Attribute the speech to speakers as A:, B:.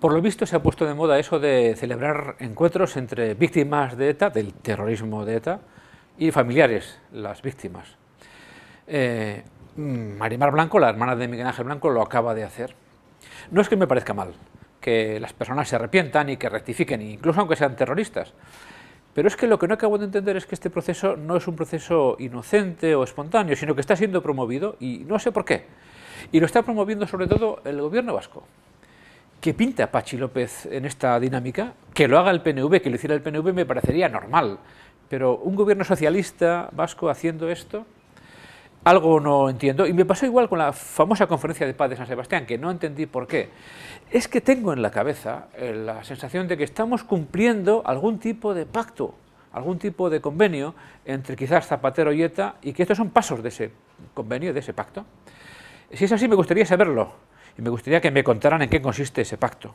A: Por lo visto se ha puesto de moda
B: eso de celebrar encuentros entre víctimas de ETA, del terrorismo de ETA, y familiares, las víctimas. Eh, Marimar Blanco, la hermana de Miguel Ángel Blanco, lo acaba de hacer. No es que me parezca mal que las personas se arrepientan y que rectifiquen, incluso aunque sean terroristas. Pero es que lo que no acabo de entender es que este proceso no es un proceso inocente o espontáneo, sino que está siendo promovido, y no sé por qué. Y lo está promoviendo sobre todo el gobierno vasco. ¿Qué pinta Pachi López en esta dinámica? Que lo haga el PNV, que lo hiciera el PNV, me parecería normal. Pero un gobierno socialista vasco haciendo esto, algo no entiendo. Y me pasó igual con la famosa conferencia de paz de San Sebastián, que no entendí por qué. Es que tengo en la cabeza eh, la sensación de que estamos cumpliendo algún tipo de pacto, algún tipo de convenio entre quizás Zapatero y ETA, y que estos son pasos de ese convenio, de ese pacto. Si es así, me gustaría saberlo y me gustaría que me contaran en qué consiste ese pacto.